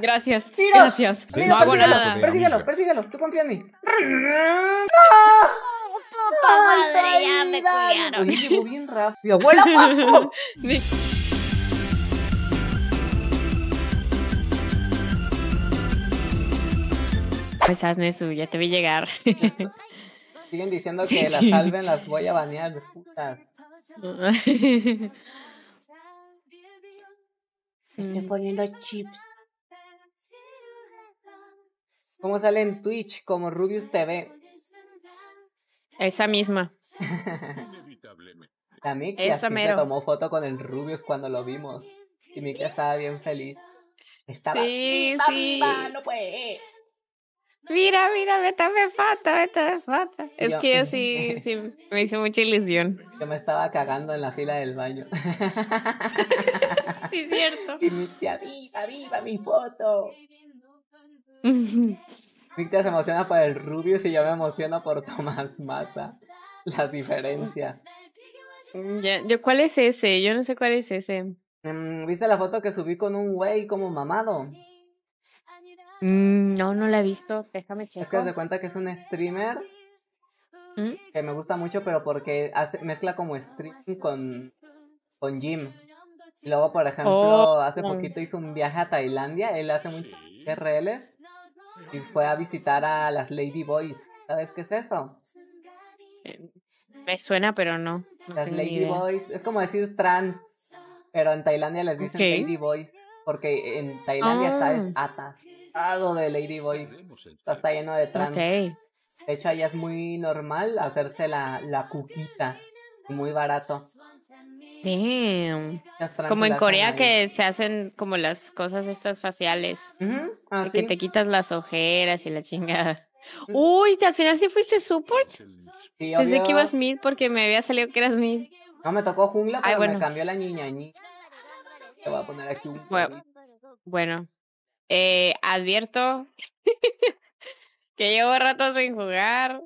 Gracias. Gracias. Amigos, ah, no hago nada. Persígalo, persígalo. Tú confía en mí. ¡No! Puta madre, Ay, ya me culiaron. Oye, llegó bien rápido. ¡Abuela, Pues ya te vi llegar. Siguen diciendo que las salven, las voy a banear, putas. Estoy poniendo chips. ¿Cómo sale en Twitch como Rubius TV? Esa misma. La Miki se tomó foto con el Rubius cuando lo vimos. Y Miki estaba bien feliz. Estaba. Sí, sí. Viva, no puede. Mira, mira, me tomé foto, me foto. Es que yo sí, sí, me hice mucha ilusión. Yo me estaba cagando en la fila del baño. sí, cierto. viva, viva mi foto. Víctor se emociona por el rubio y yo me emociono por Tomás Massa. La diferencia mm, yo, ¿Cuál es ese? Yo no sé cuál es ese. Mm, ¿Viste la foto que subí con un güey como mamado? Mm, no, no la he visto. Déjame checar. Es que te cuenta que es un streamer que me gusta mucho, pero porque hace, mezcla como stream con, con Y luego, por ejemplo, oh, hace poquito hizo un viaje a Tailandia. Él hace muchos RLs y fue a visitar a las Lady Boys, ¿Sabes qué es eso? Eh, me suena, pero no. las Ladyboys es como decir trans, pero en Tailandia les dicen Lady Ladyboys. Porque en Tailandia está oh. atascado de Ladyboys. Está lleno de trans. Okay. De hecho, allá es muy normal hacerse la, la cuquita. Muy barato. Damn. Como en Corea que se hacen como las cosas estas faciales. Ah, que te quitas las ojeras y la chingada. Uy, al final sí fuiste support. Pensé que ibas mid porque me había salido que eras mid. No, me tocó jungla, pero me cambió la niña. Te voy a poner aquí Bueno, eh, advierto que llevo rato sin jugar.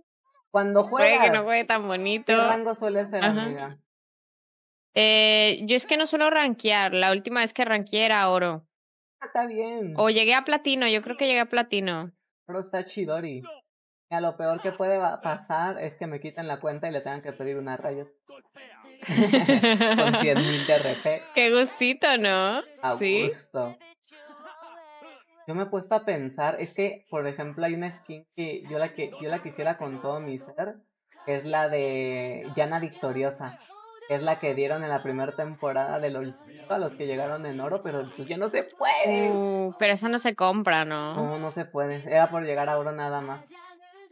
Cuando juega no juegue tan bonito. ¿Qué rango suele ser, eh, yo es que no suelo rankear. La última vez que ranqueé era oro. Ah, está bien. O llegué a platino. Yo creo que llegué a platino. Pero está chidori. A lo peor que puede pasar es que me quiten la cuenta y le tengan que pedir una raya Con 100.000 de RP. Qué gustito, ¿no? A ¿Sí? Yo me he puesto a pensar, es que, por ejemplo, hay una skin que yo la, que, yo la quisiera con todo mi ser, es la de Yana Victoriosa es la que dieron en la primera temporada de los a los que llegaron en oro, pero pues, ya no se puede. Mm, pero eso no se compra, ¿no? No, no se puede. Era por llegar a oro nada más.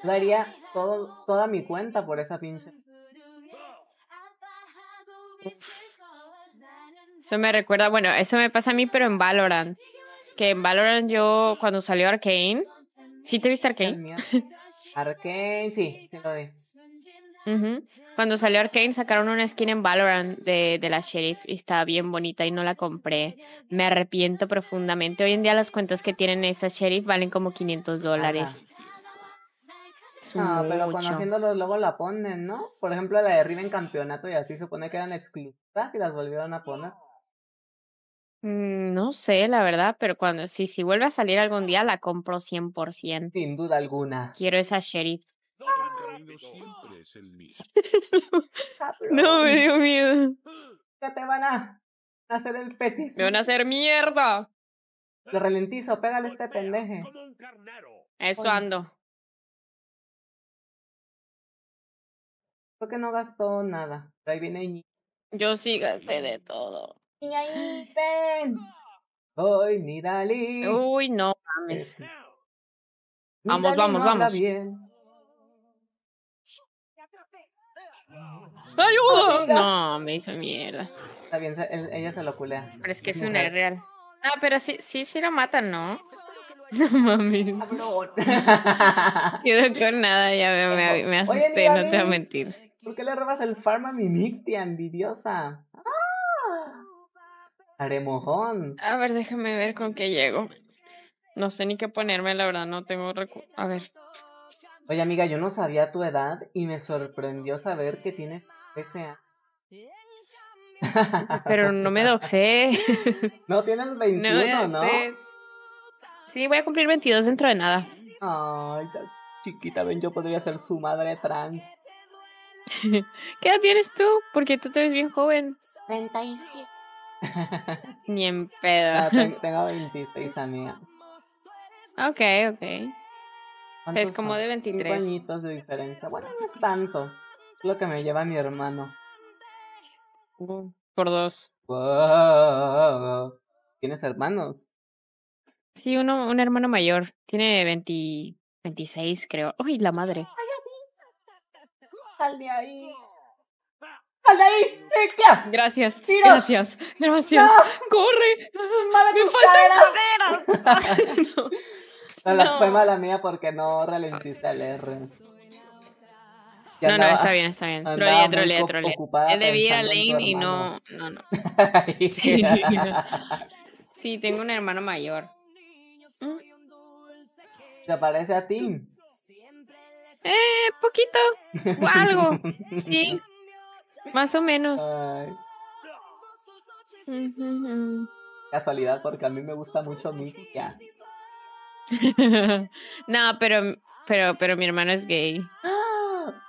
Lo haría todo, toda mi cuenta por esa pinche. Eso me recuerda, bueno, eso me pasa a mí, pero en Valorant. Que en Valorant yo, cuando salió Arkane, ¿sí te viste Arkane? Arkane, sí, sí lo cuando salió Arkane sacaron una skin en Valorant de, de la Sheriff y estaba bien bonita y no la compré. Me arrepiento profundamente. Hoy en día las cuentas que tienen esa Sheriff valen como 500 dólares. No, pero los luego la ponen, ¿no? Por ejemplo, la de Riven Campeonato y así se pone que eran exclusivas y las volvieron a poner. Mm, no sé, la verdad, pero cuando si, si vuelve a salir algún día la compro 100%. Sin duda alguna. Quiero esa sheriff. No, me dio miedo. Ya te van a hacer el petiso. Me van a hacer mierda. Lo ralentizo, pégale a este pendeje. Eso ando. Creo que no gastó nada. Yo sí gasté de todo. Niña, ven. Hoy, Uy, no mames. Vamos, vamos, vamos. ¡Ayuda! No, me hizo mierda. Está bien, ella se lo culea. Pero es que es una real. Ah, pero sí, sí, sí lo matan, ¿no? No mames. Quedo ah, con nada, ya me, me, asusté, no te voy a mentir. ¿Por qué le robas el farm a mi Nictia, envidiosa? ¡Ah! Aremojón. A ver, déjame ver con qué llego. No sé ni qué ponerme, la verdad, no tengo recu... A ver. Oye, amiga, yo no sabía tu edad y me sorprendió saber que tienes sea. Pero no me doxé. No, tienes 21, ¿no? ¿no? Sí, voy a cumplir 22 dentro de nada. Ay, chiquita, ven, yo podría ser su madre trans. ¿Qué edad tienes tú? Porque tú te ves bien joven. 37. Ni en pedo. Ah, tengo, 26, amiga. Ok, ok. Es como de 23. añitos de diferencia. Bueno, no es tanto lo que me lleva mi hermano. por dos. ¿Tienes hermanos? Sí, uno, un hermano mayor. Tiene 26, creo. ¡Uy, la madre! ¡Sal de ahí! ¡Sal de ahí! Gracias. Gracias. Gracias. ¡Corre! ¡Me faltan no. fue mala mía porque no Ralentiste el R no, no, está bien, está bien. Trolea, trolea, trolea. Es Lane y no. No, no. sí. sí, tengo un hermano mayor. Se parece a Tim? Eh, poquito. O algo. sí. Más o menos. Casualidad, porque a mí me gusta mucho música no, pero, pero, pero mi hermano es gay.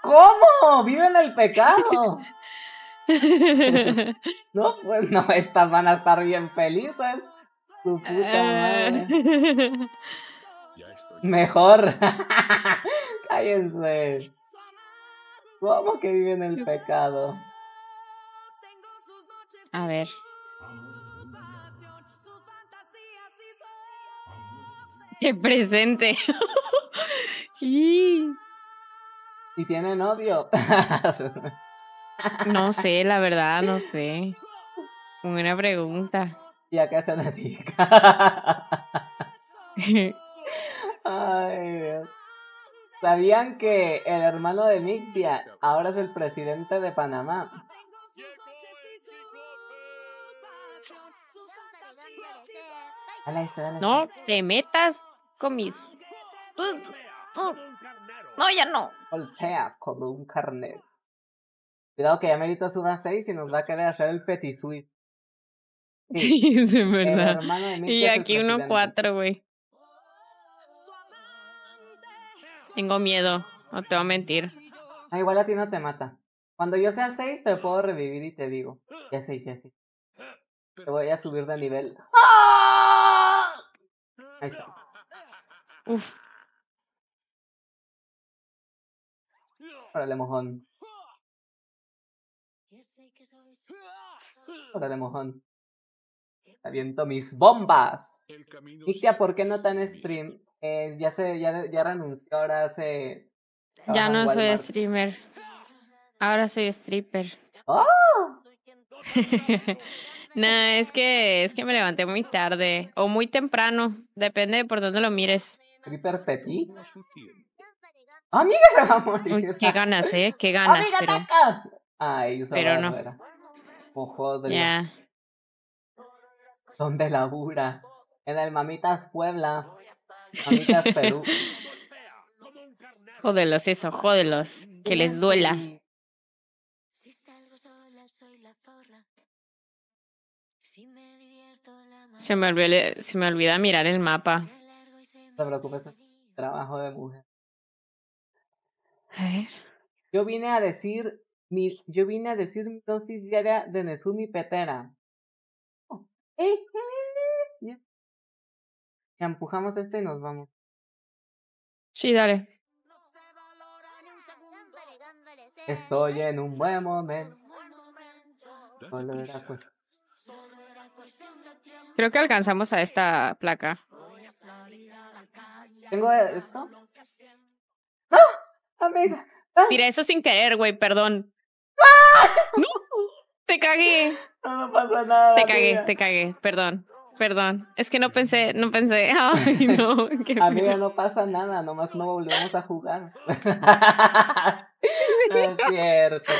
¿Cómo? ¡Viven el pecado! no, pues no, estas van a estar bien felices. Su puta madre. Ah. Mejor. Cállense. ¿Cómo que viven el pecado? A ver. Qué presente. y... ¿Y tiene novio. no sé, la verdad, no sé. Una pregunta. ¿Y a qué se dedica? Ay, Dios. ¿Sabían que el hermano de Migdia ahora es el presidente de Panamá? No te metas con mis... No, ya no. sea, pues, como un carnet. Cuidado que ya su una seis y nos va a querer hacer el petit Sí, es verdad. Y aquí uno cuatro, güey. Tengo miedo, no te voy a mentir. Ah, igual a ti no te mata. Cuando yo sea seis te puedo revivir y te digo. Ya seis, ya sé. Te voy a subir de nivel. ¡Ah! Ahí está. Uf. Órale, mojón. Órale, mojón. Aviento mis bombas. Ictia, ¿por qué no tan stream? Eh, ya se, ya, ya renunció, ahora se. Ya no soy streamer. Ahora soy stripper. ¡Oh! nah, es que, es que me levanté muy tarde o muy temprano, depende de por dónde lo mires. ¿Stripper amiga se va a morir. qué ganas, ¿eh? Qué ganas. pero... Ay, pero no. Ojo de... Son de labura. En el Mamitas Puebla. Mamitas Perú. jódelos eso, jódelos. Que les duela. Se me, se me olvida mirar el mapa. No te preocupes, trabajo de mujer. Yo vine a decir mis, yo vine a decir mi dosis diaria de Nezumi Petera. Oh. empujamos este y nos vamos. Sí, dale. Estoy en un buen momento. Creo que alcanzamos a esta placa. ¿Tengo esto? Mira eso sin querer, güey, perdón. Te cagué. No, pasa nada. Te cagué, te cagué, perdón. Perdón, es que no pensé, no pensé. Ay, no. Amiga, no pasa nada, nomás no volvemos a jugar. es cierto.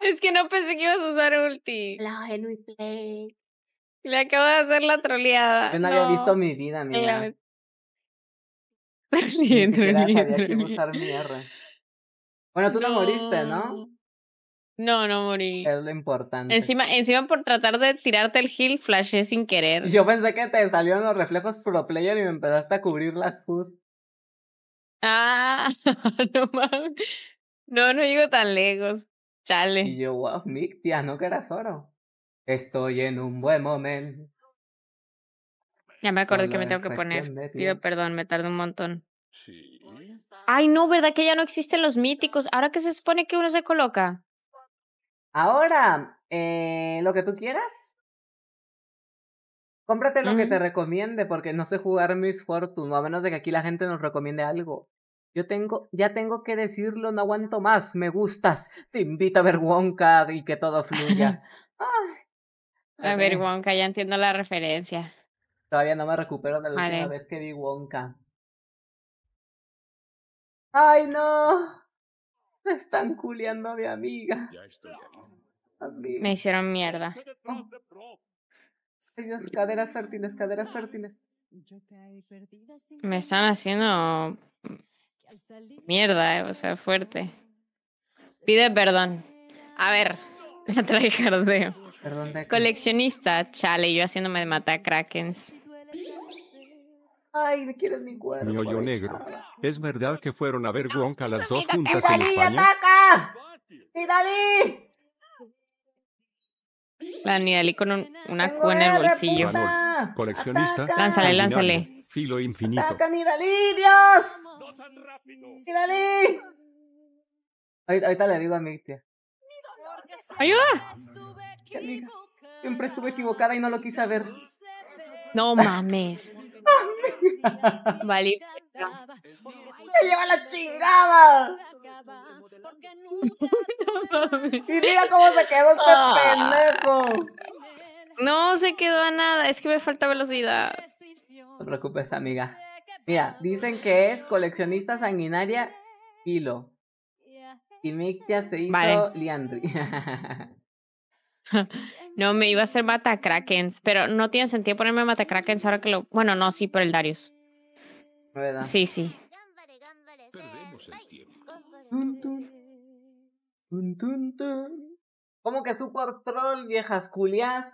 Es que no pensé que ibas a usar ulti. La Henry Play. Le acabo de hacer la troleada. Yo no, había visto mi vida, amiga. La... que usar mierda. Bueno, tú no, moriste, ¿no? No, no morí. Es lo importante. Encima, encima por tratar de tirarte el heal, flashé sin querer. Yo pensé que te salieron los reflejos pro player y me empezaste a cubrir las pus. Ah, no mames. No, no llego tan lejos. Chale. Y yo, wow, Mictia, no que eras oro. Estoy en un buen momento. Ya me acordé que me tengo que poner. Pido perdón, me tardé un montón. Sí. Ay, no, ¿verdad que ya no existen los míticos? ¿Ahora qué se supone que uno se coloca? Ahora, eh, lo que tú quieras. Cómprate lo que mm. te recomiende, porque no sé jugar Miss Fortune, a menos de que aquí la gente nos recomiende algo. Yo tengo, ya tengo que decirlo, no aguanto más, me gustas, te invito a ver Wonka y que todo fluya. a ver Wonka, ya entiendo la referencia. Todavía no me recupero de la última vez que vi Wonka. ¡Ay, no! Me están culiando a amiga. amiga. Me hicieron mierda. Dios, caderas fértiles, caderas fértiles. Me están haciendo mierda, eh, o sea, fuerte. Pide perdón. A ver, la traje jardeo. Coleccionista, chale, yo haciéndome de matar krakens. Ay, no quieres mi cuerpo? Mi hoyo negro. ¿Es verdad que fueron a ver Wonka las dos juntas en España? ataca! Dalí! La Nidalí con una cua en el bolsillo. coleccionista. Lánzale, lánzale. Filo infinito. ¡Ataca, Nidalí, Dios! ¡Nidalí! Ahorita, ahorita le digo a mi tía. ¡Ayuda! Siempre estuve equivocada y no lo quise ver. No mames. Vale. ¡Se lleva la chingada! y mira cómo se quedó este ah. pendejo. No se quedó a nada, es que me falta velocidad. No te preocupes, amiga. Mira, dicen que es coleccionista sanguinaria Hilo. Y Mictia ya se hizo Liandri. No, me iba a hacer Matacrakens, pero no tiene sentido ponerme Matacrakens ahora que lo. Bueno, no, sí, por el Darius. ¿Verdad? Sí, sí. ¿Cómo que Super Troll, viejas culias.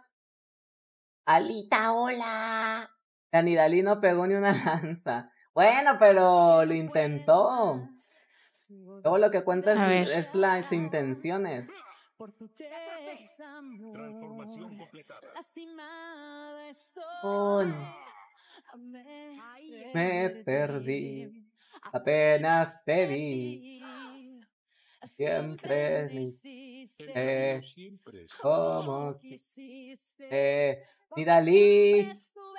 Alita, hola. Canidalino no pegó ni una lanza. Bueno, pero lo intentó. Todo lo que cuenta es las intenciones por tu Transformación completada. Lastimada estoy. Oh, no. Me perdí, apenas te vi. Siempre me hiciste como quisiste. Y Dalí,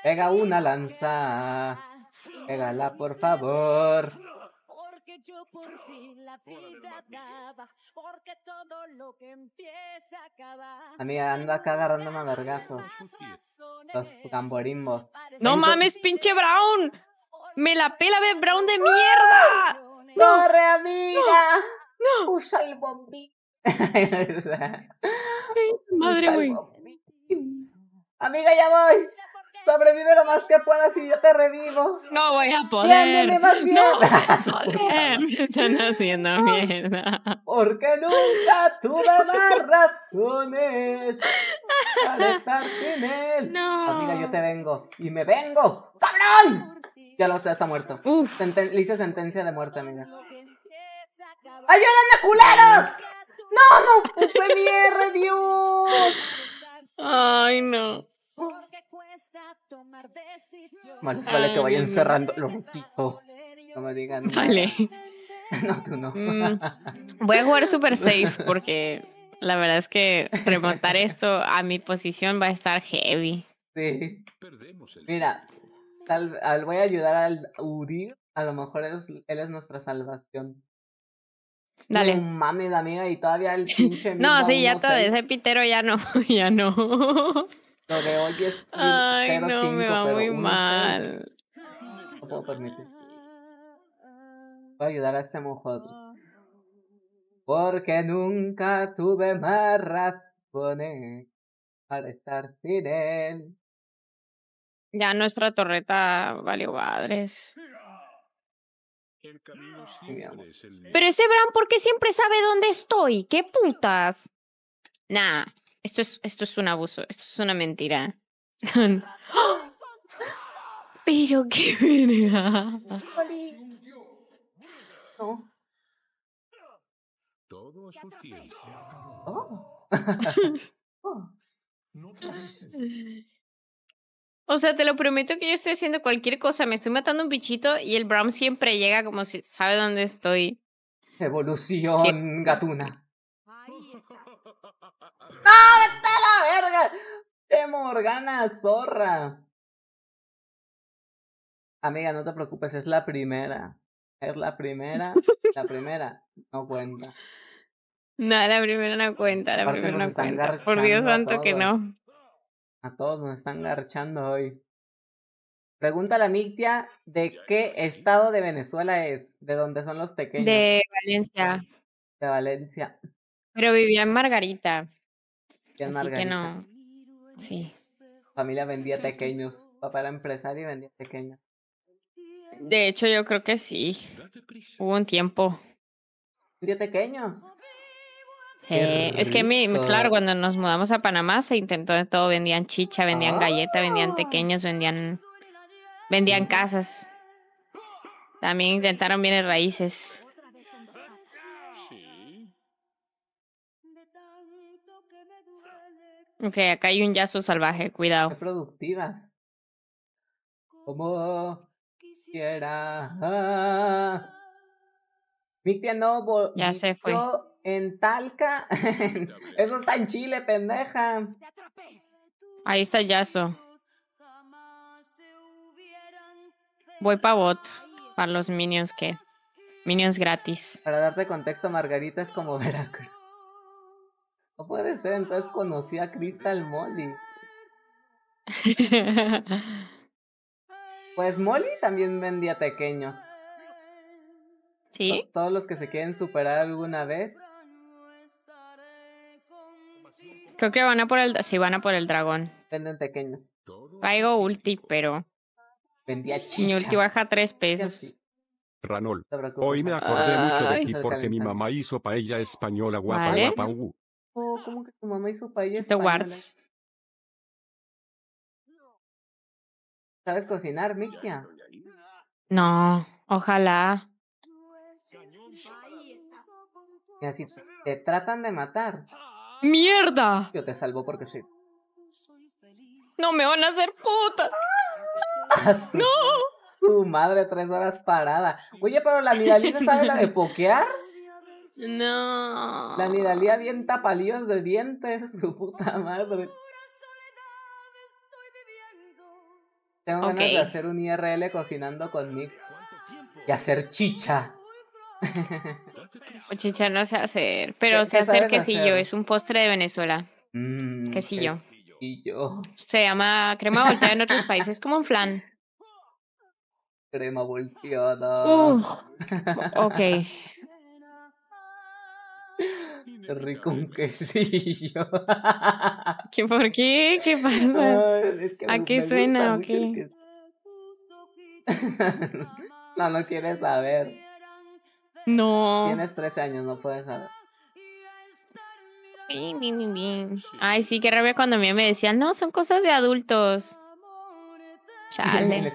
pega una lanza. Pégala, por favor yo por fin la vida porque todo lo que empieza a Amiga, ando acá agarrándome a vergazos. Los tamborimbos. ¡No mames, pinche Brown! ¡Me la pela de Brown de mierda! ¡No! ¡Corre, amiga! ¡No! ¡Usa el bombín! Madre, mía. Amiga, ya voy. Sobrevive lo más que puedas y yo te revivo. No voy a poder. Tiéndeme más bien. No voy a poder. están haciendo mierda. Porque nunca tuve más razones para estar sin él. No. Amiga, yo te vengo. Y me vengo. ¡Cabrón! Ya lo usted está muerto. le hice sentencia de muerte, amiga. ¡Ayúdame, culeros! ¡No, no! ¡Fue mi R, Dios! Ay, no mal vale que vayan cerrando los No me digan. Dale. No, tú no. Mm, voy a jugar super safe porque la verdad es que remontar esto a mi posición va a estar heavy. Sí. Mira, al, voy a ayudar al Uri. A lo mejor él es, nuestra salvación. Dale. No mames, amiga, y todavía el pinche. no, sí, ya todo. Ese pitero ya no. ya no. Lo de hoy es Ay, no, me va muy mal. No puedo permitir. Voy a ayudar a este mojo, Porque nunca tuve más razones para estar sin él. Ya nuestra torreta valió padres. Pero ese Bran, ¿por qué siempre sabe dónde estoy? ¡Qué putas! Nah. Esto es, esto es un abuso, esto es una mentira. Pero qué viene Todo O sea, te lo prometo que yo estoy haciendo cualquier cosa, me estoy matando un bichito y el Brown siempre llega como si sabe dónde estoy. Evolución gatuna. ¡No, vete a la verga! ¡Te morgana, zorra! Amiga, no te preocupes, es la primera. Es la primera, la primera no cuenta. No, la primera no cuenta, la primera no cuenta. Por Dios santo que no. A todos nos están garchando hoy. Pregunta la Mictia de qué estado de Venezuela es, de dónde son los pequeños. De Valencia. De Valencia. Pero vivía en Margarita. Así que no. Sí. Familia vendía pequeños. Papá era empresario y vendía pequeños. De hecho, yo creo que sí. Hubo un tiempo. ¿Vendía pequeños? Sí, es que mi, claro, cuando nos mudamos a Panamá se intentó de todo, vendían chicha, vendían ah. galleta, vendían pequeños, vendían vendían casas. También intentaron bienes raíces. Ok, acá hay un yazo salvaje, cuidado. productivas Como quisiera Victia no Ya se fue. En Talca. Eso está en Chile, pendeja. Ahí está el yazo. Voy pa' bot. Para los minions que. Minions gratis. Para darte contexto, Margarita es como Veracruz. No puede ser, entonces conocí a Crystal Molly. pues Molly también vendía pequeños. ¿Sí? Todos los que se quieren superar alguna vez. Creo que van a por el... Sí, van a por el dragón. Venden pequeños. Traigo ulti, pero... Vendía Mi ulti baja tres pesos. Ranol, hoy me acordé mucho de ti porque mi mamá hizo paella española guapa guapa. Uh. ¿Cómo que tu mamá hizo su ¿Sabes cocinar, Mixia? No, ojalá. así te tratan de matar. ¡Mierda! Yo te salvo porque sí. ¡No me van a hacer puta! Ah, ¡No! Tu madre tres horas parada. Oye, pero la Miralisa sabe la de pokear. No. La Nidalía dienta palillos de dientes, su puta madre. Tengo ganas de hacer un IRL cocinando conmigo. Y hacer chicha. Chicha no sé hacer, pero sé hacer quesillo, es un postre de Venezuela. Mm, quesillo. Se llama crema volteada en otros países como un flan. Crema volteada. ok. Rico un quesillo. ¿Qué, ¿Por qué? ¿Qué pasa? Aquí ¿A qué suena o no, no quieres saber. No. Tienes 13 años, no puedes saber. Bien, bien, bien. Ay, sí, qué rabia cuando a mí me decían, no, son cosas de adultos. Chale.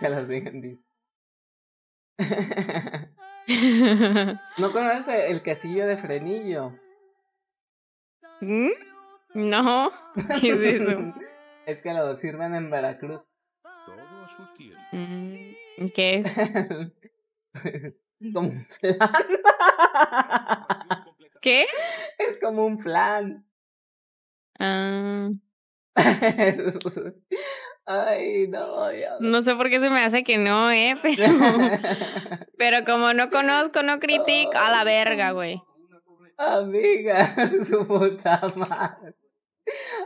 ¿No conoces el casillo de Frenillo? ¿Mm? No, ¿qué es eso? es que lo sirven en Veracruz. Mm, ¿Qué es? como un plan. ¿Qué? Es como un plan. Ah. Ay, no, No sé por qué se me hace que no, ¿eh? Pero, como no conozco, no critico. a la verga, güey. Amiga, su puta madre.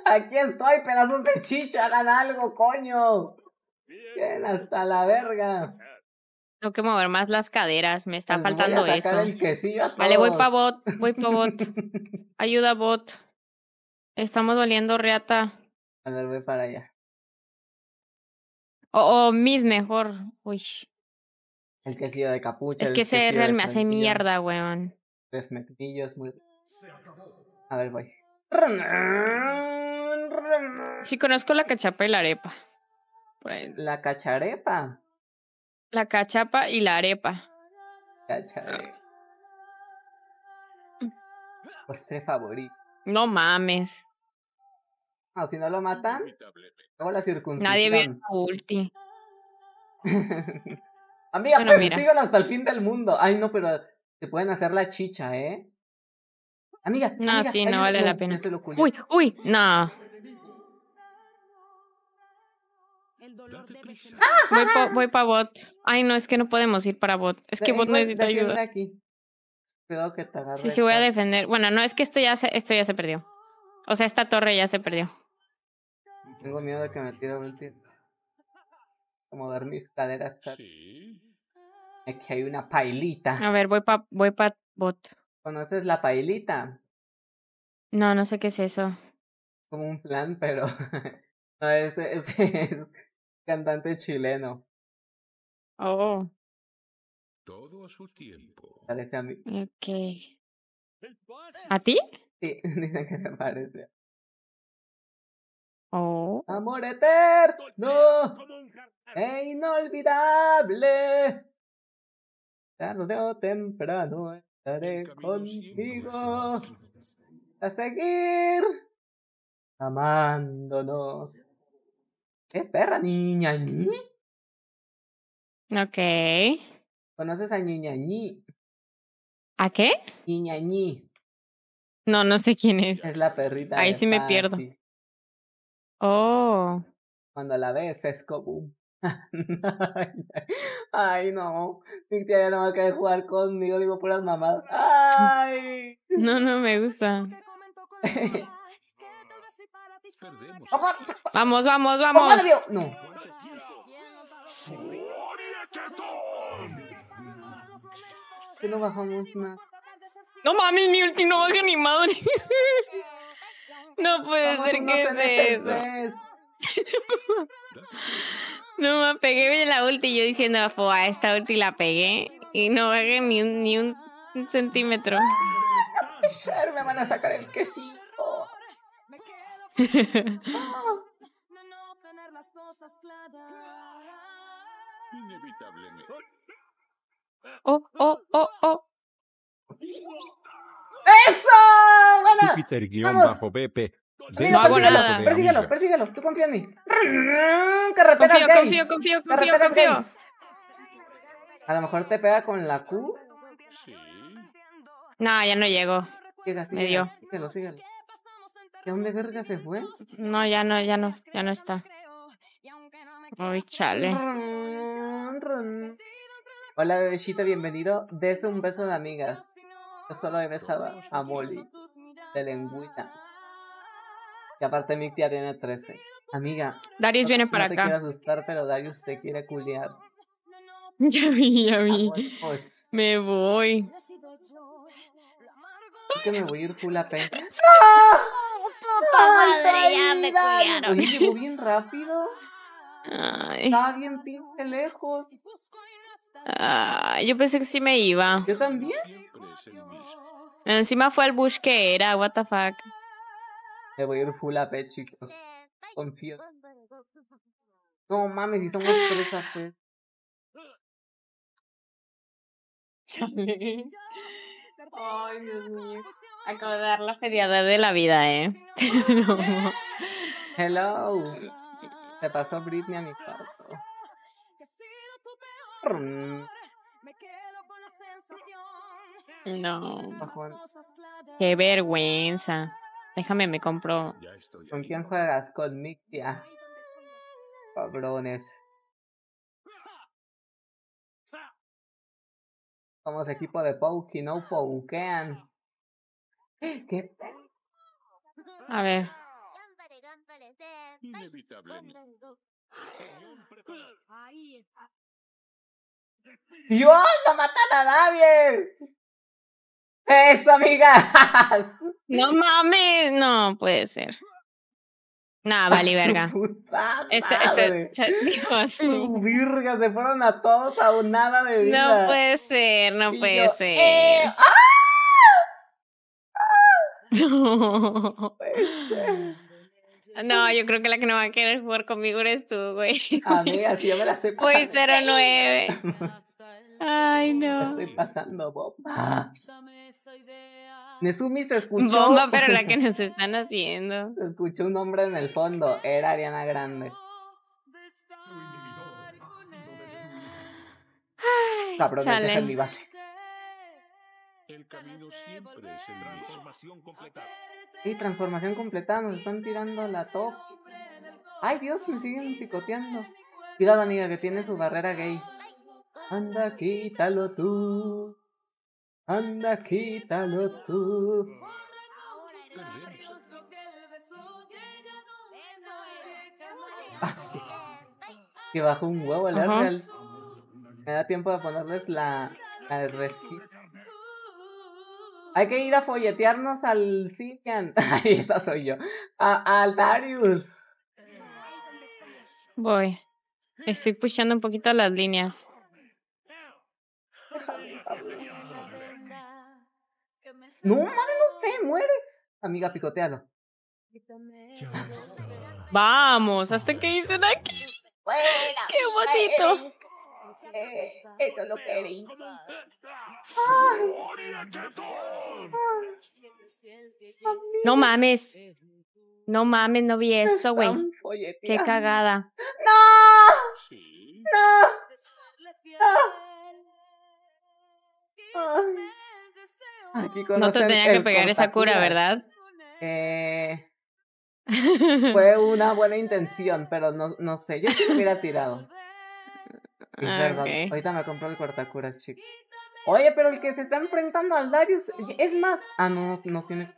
Aquí estoy, pedazos de chicha, hagan algo, coño. Bien, hasta la verga. Tengo que mover más las caderas, me está pues faltando eso. vale, voy para bot, voy pa' bot. Ayuda, bot. Estamos doliendo reata ver, voy para allá. O, oh, mid mejor. Uy. El que sido de capucha. Es que ese real me hace mierda, weón. Tres mectillos, muy... A ver, voy. Sí, conozco la cachapa y la arepa. La cacharepa. La cachapa y la arepa. Cacharepa. Mm. Postre pues favorito. No mames. No, ah, si no lo matan, la circuncisión. Nadie viene a ulti. Amiga, pues sigan hasta el fin del mundo. Ay, no, pero te pueden hacer la chicha, ¿eh? Amiga. No, sí, no vale la pena. Uy, uy, no. ¡Ah! Voy para ¡Ah! bot. Ay, no, es que no podemos ir para bot. Es que bot necesita ayuda. Aquí. Cuidado Sí, sí, voy a defender. Bueno, no, es que esto ya se, esto ya se perdió. O sea, esta torre ya se perdió. Tengo miedo de que me tire un tío. Como dar mis caderas. Sí. Aquí hay una pailita. A ver, voy pa, voy pa bot. ¿Conoces la pailita? No, no sé qué es eso. Como un plan, pero. no, ese, es cantante chileno. Oh. Todo su tiempo. Parece a mí. Ok. ¿A ti? Sí, dicen que me parece. Oh. Amor eterno e inolvidable. Tarde o temprano estaré contigo a seguir amándonos. ¡Qué perra, niña ñi! Ok. ¿Conoces a niña ¿A qué? Niña No, no sé quién es. Es la perrita. Ahí sí me pierdo. Oh. Cuando la ves es como... Ay, no. Mi tía ya no va a querer jugar conmigo, digo por las mamás. Ay. No, no me gusta. vamos, vamos, ¡Oh, vamos. No. Si no bajamos más. No mames, mi ulti no baja ni madre. No puede ser que sea eso. no me pegué bien la ulti yo diciendo, a esta ulti la pegué y no bajé ni un, ni un centímetro. me van a sacar el quesito. oh, oh, oh, oh. ¡Eso! no hago nada. Persíguelo, persíguelo, tú confía en mí. carretera, confío, confío, confío, confío, confío. A lo mejor te pega con la Q. Sí. No, ya no llegó. Me dio. Síguelo, síguelo. se fue? No, ya no, ya no, ya no está. Uy, chale. Hola, Chita, bienvenido. Dese un beso de amigas. Yo solo he besado a Molly, de lengüita. Y aparte mi tía tiene 13. Amiga. Darius viene para no te quiero asustar, pero Darius te quiere culiar. Ya vi, ya ah, vi. Pues. Me voy. ¿Es que me voy a ir culapé. ¡No! ¡Puta madre! Ya me culiaron. Oye, llegó bien rápido. Está bien pinche lejos. Ah, yo pensé que sí me iba. Yo también. Encima fue el bush que era, what the fuck. Te voy a ir full AP, chicos. Confío. No mames, si somos presas, Chale. Ay, Dios mío. Acabo de dar la feriada de la vida, ¿eh? Hello. Se pasó Britney a mi padre. Mm. No. Qué vergüenza. Déjame, me compro. ¿Con quién juegas? Con Mictia. Pabrones Somos equipo de Poke no Pokean. ¿Qué? A ver. Inevitable. Pues, Dios, no matan a nadie. Eso, amigas. No mames, no puede ser. Nah, vale, verga. este, este, Dios Virga, se fueron a todos a un nada de vida. No puede ser, no puede no puede ser. No, yo creo que la que no va a querer jugar conmigo eres tú, güey. A mí, así yo me la estoy pasando. Voy 09. Ay, no. Me estoy pasando bomba. Nezumi se escuchó. Bomba, pero la que nos están haciendo. Se escuchó un hombre en el fondo. Era Ariana Grande. Ay, Cabrón, ese es mi base. El camino siempre es en información completa. Sí, transformación completada, nos están tirando la top. Ay, Dios, me siguen picoteando. Cuidado, amiga, que tiene su barrera gay. Anda, quítalo tú. Anda, quítalo tú. Así. Ah, que bajó un huevo el árbol. Me da tiempo de ponerles la, la hay que ir a folletearnos al Sirian. ahí está soy yo. A, al Darius. Voy. Estoy puchando un poquito las líneas. No, mami, no sé, muere. Amiga, picotealo. Vamos, ¿hasta qué hicieron aquí? ¡Qué bonito! eso es lo que No mames. No mames, no vi eso, pues güey. Qué cagada. ¡No! ¡No! ¡No! Aquí no te tenía que pegar esa cura, ¿verdad? Eh, fue una buena intención, pero no, no sé. Yo sí me hubiera tirado. Es ah, verdad. Ahorita me compró el cuartacuras, chicos Oye, pero el que se está enfrentando al Darius es más. Ah, no, no tiene.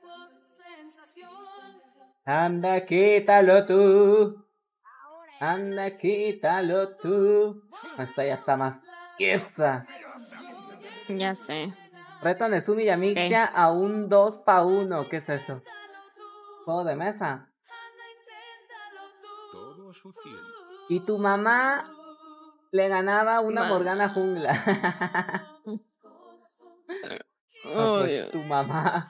Anda, quítalo tú. Anda, quítalo tú. hasta ah, ya está más esa. Ya sé. Reto su y a a un 2 pa 1. ¿Qué es eso? Juego de mesa. y tu mamá le ganaba una Morgana Jungla. oh, tu mamá.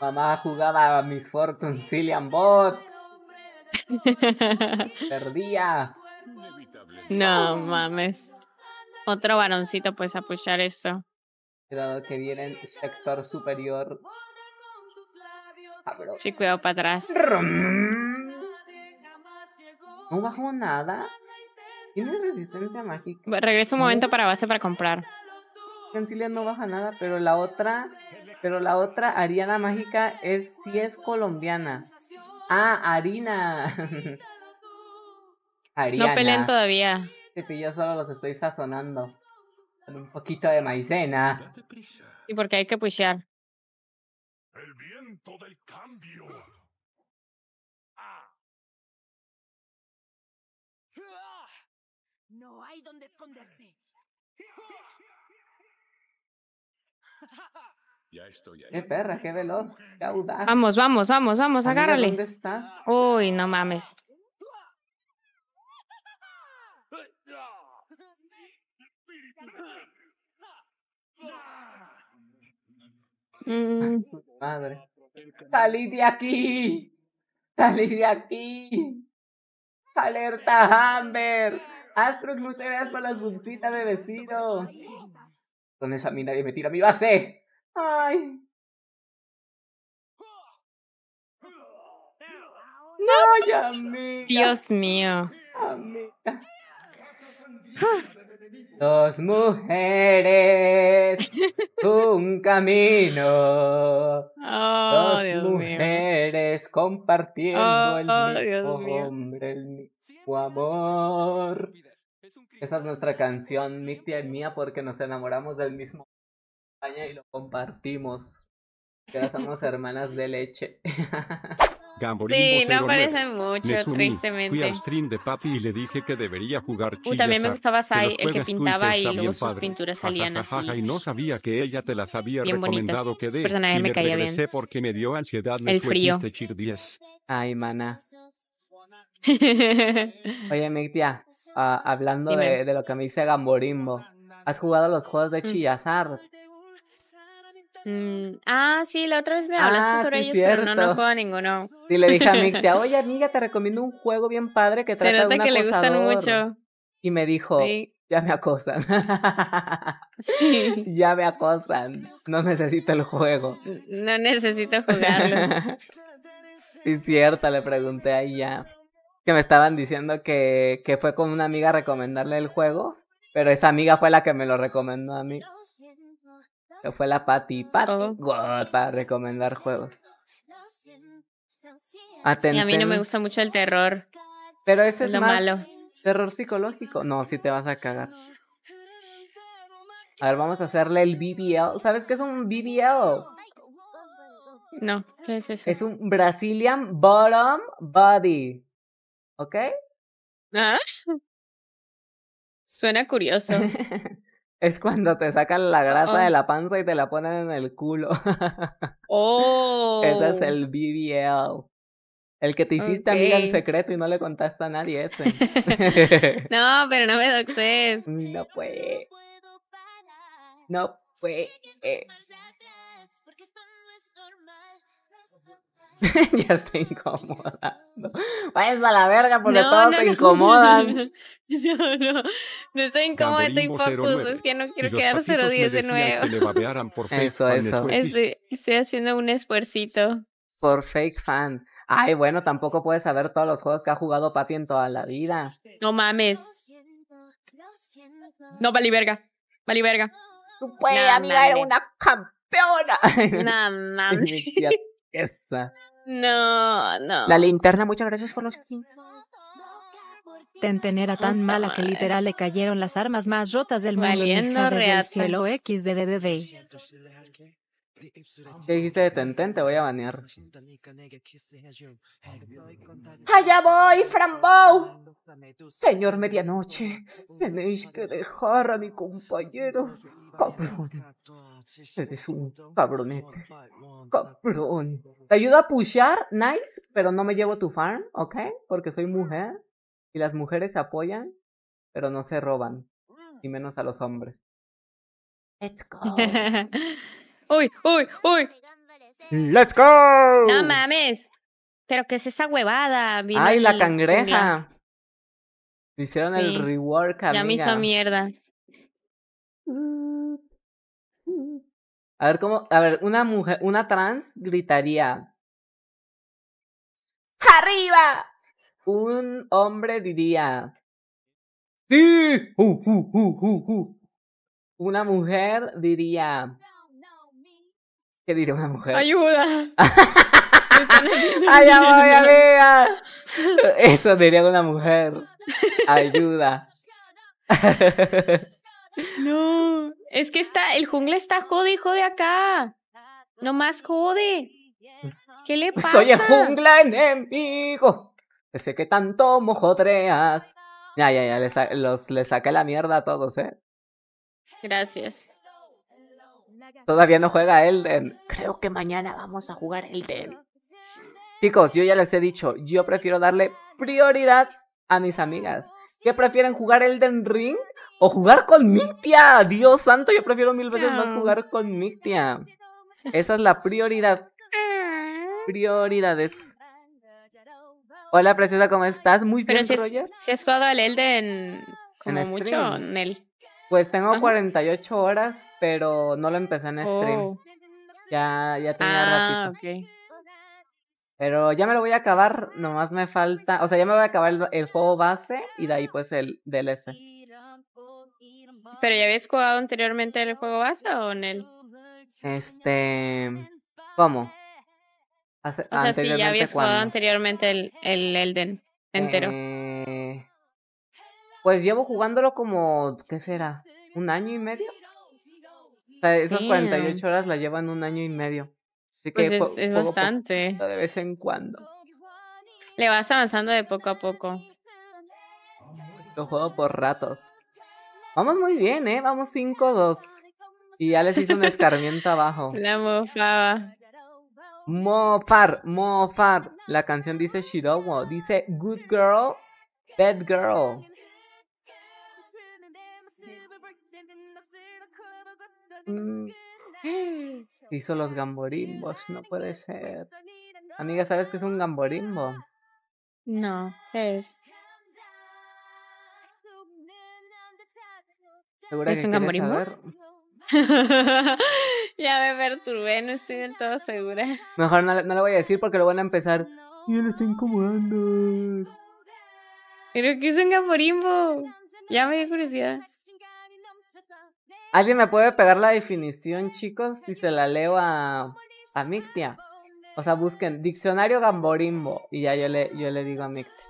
Mamá jugaba a Miss Fortune, Cillian Bot. Perdía. No mames. Otro varoncito pues a esto. Cuidado que el sector superior. Sí, cuidado para atrás. No bajó nada. Tiene resistencia mágica. Regreso un momento para base para comprar. Cancilia no baja nada, pero la otra, pero la otra Ariana mágica es si es colombiana. Ah, harina. No peleen todavía. yo solo los estoy sazonando con un poquito de maicena. Y porque hay que pushear. El viento del cambio. hay donde esconderse. Ya estoy ahí. Qué perra, qué veloz, qué Vamos, vamos, vamos, vamos, agárrale. ¿Dónde está? Uy, no mames. Mm. mm. Madre. Salid de aquí. Salid de aquí. Alerta Amber. Astros gluteas para la suntita de vecino. Con esa mina me tira mi base. Ay. No, ya Dios mío. Ah. Dos mujeres, un camino. Oh, dos mujeres compartiendo el oh, mismo hombre, el mismo amor. Esa es nuestra canción, mi tía y mía, porque nos enamoramos del mismo y lo compartimos. Que somos hermanas de leche. Gamborimbo sí, no parece mucho, me tristemente. Fui al stream de Papi y le dije que debería jugar chillas. Uh, también me gustaba Sai, el que pintaba y luego sus padre. pinturas salían ja, ja, ja, así. Y no sabía que ella te las había bien recomendado que dé. Perdona, me, me caía bien. porque me dio ansiedad. Me el frío. Chir 10. Ay, mana. Oye, mi tía, uh, hablando de, de, lo que me dice Gamborimbo, ¿has jugado los juegos de mm. Chillazar? Mm, ah, sí, la otra vez me hablaste ah, sobre ellos, pero no, no juego a ninguno. Y le dije a Mictia, oye amiga, te recomiendo un juego bien padre que trata Se nota que le gustan mucho. Y me dijo, ya me acosan. sí. Ya me acosan. No necesito el juego. No necesito jugarlo. sí, cierto, le pregunté ahí ya Que me estaban diciendo que, que fue con una amiga a recomendarle el juego, pero esa amiga fue la que me lo recomendó a mí. Fue la Patty. Oh. para recomendar juegos. a mí no me gusta mucho el terror. Pero ese es, malo. Terror psicológico. No, si te vas a cagar. A ver, vamos a hacerle el BBL. ¿Sabes qué es un BBL? No, ¿qué es eso? Es un Brazilian Bottom Body. ¿Ok? ¿Ah? Suena curioso. Es cuando te sacan la grasa de la panza y te la ponen en el culo. oh. Ese es oh. el BBL. El que te hiciste a amiga en secreto y no le contaste a nadie ese. no, pero no me doxes. No puede. No puede. ya estoy incomodando. Váyanse a la verga porque todos te incomodan. No, no, no, estoy incómoda, estoy focus, es que no quiero quedar 010 de nuevo. Que babearan, por eso, eso. Estoy, haciendo un esfuercito. Por fake fan. Ay, bueno, tampoco puedes saber todos los juegos que ha jugado Patty en toda la vida. No mames. No, vali verga. Vali verga. Tú puedes, amiga, era una campeona. No mames. No, no. La linterna, muchas gracias por los 15. Tenten era tan mala que literal le cayeron las armas más rotas del mundo. Valiendo del cielo XDDD. ¿Qué dijiste de Tenten? Te voy a banear. ¡Allá voy, Frambou! Señor Medianoche, tenéis que dejar a mi compañero. Cabrón. Eres un cabronete. Cabrón. Te ayudo a pushar, nice, pero no me llevo tu farm, ¿ok? Porque soy mujer y las mujeres se apoyan, pero no se roban. Y mm. menos a los hombres. Let's go. uy, uy, uy. ¡Let's go! No mames. ¿Pero qué es esa huevada? ¡Ay, la cangreja! hicieron el rework, amiga. Ya me hizo mierda. A ver cómo, a ver, una mujer, una trans gritaría. ¡Arriba! Un hombre diría. ¡Sí! Uh, uh, uh, una mujer diría. ¿Qué diría una mujer? ¡Ayuda! ya voy, amiga! Eso diría una mujer. ¡Ayuda! No, es que está, el jungla está jodido, jode acá. más jode. ¿Qué le pasa? Soy el jungla enemigo. Sé que tanto mojotreas. Ya, ya, ya, los, les saqué la mierda a todos, ¿eh? Gracias. Todavía no juega Elden. Creo que mañana vamos a jugar Elden. Chicos, yo ya les he dicho, yo prefiero darle prioridad a mis amigas. ¿Qué prefieren jugar Elden Ring o jugar con Mictia? Dios santo, yo prefiero mil veces más ah. jugar con Mictia. Esa es la prioridad. Ah. Prioridades. Hola, preciosa, ¿cómo estás? Muy bien, Roger si, has jugado al Elden como en mucho, pues tengo 48 horas, pero no lo empecé en stream. Oh. Ya, ya tenía ah, ratito. Pero ya me lo voy a acabar, nomás me falta, o sea, ya me voy a acabar el, juego base y de ahí pues el DLC. ¿Pero ya habías jugado anteriormente el juego base o en el? Este, ¿cómo? o sea, sí, ya habías jugado anteriormente el, el Elden entero. Eh, pues llevo jugándolo como, ¿qué será? ¿Un año y medio? Esas cuarenta esas ocho 48 horas la llevan un año y medio. Así pues, que es, bastante. De vez en cuando. Le vas avanzando de poco a poco. Lo juego por ratos. Vamos muy bien, ¿eh? Vamos 5-2. Y ya les hice un escarmiento abajo. La mofaba. Mofar, mofar. La canción dice Shirowo. Dice Good Girl, Bad Girl. Mm, hizo los gamborimbos, no puede ser. Amiga, ¿sabes qué es un gamborimbo? No, es? ¿Segura ¿Es un gamborimbo? ya me perturbé, no estoy del todo segura. Mejor no, no lo voy a decir porque lo van a empezar. Y él está incomodando. Pero que es un gamborimbo. Ya me dio curiosidad. ¿Alguien me puede pegar la definición, chicos? Si se la leo a, a Mictia. O sea, busquen diccionario gamborimbo y ya yo le, yo le digo a Mictia.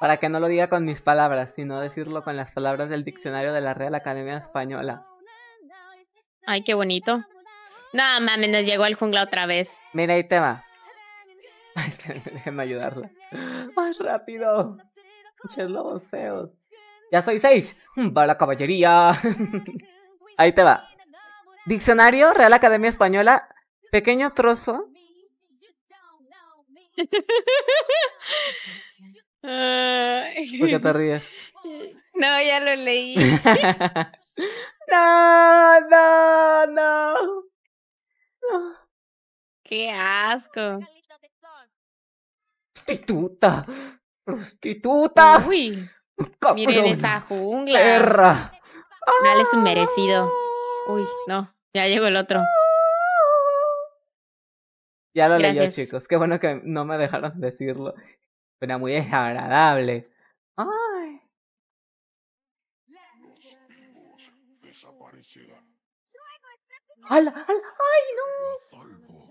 Para que no lo diga con mis palabras, sino decirlo con las palabras del diccionario de la Real Academia Española. Ay, qué bonito. No, mames, nos llegó el jungla otra vez. Mira, ahí te va. Ay, déjenme ayudarla. Más rápido. Muchos lobos feos. Ya soy seis. ¡Va hmm, la caballería. Ahí te va. Diccionario, Real Academia Española, pequeño trozo. ¿Por qué te ríes? No, ya lo leí. no, no, no, no. Qué asco. Prostituta. Prostituta. Uy. Miren esa jungla. Dale su merecido. Uy, no, ya llegó el otro. Ya lo leí leyó, chicos. Qué bueno que no me dejaron decirlo. Era muy desagradable. Ay. ay no!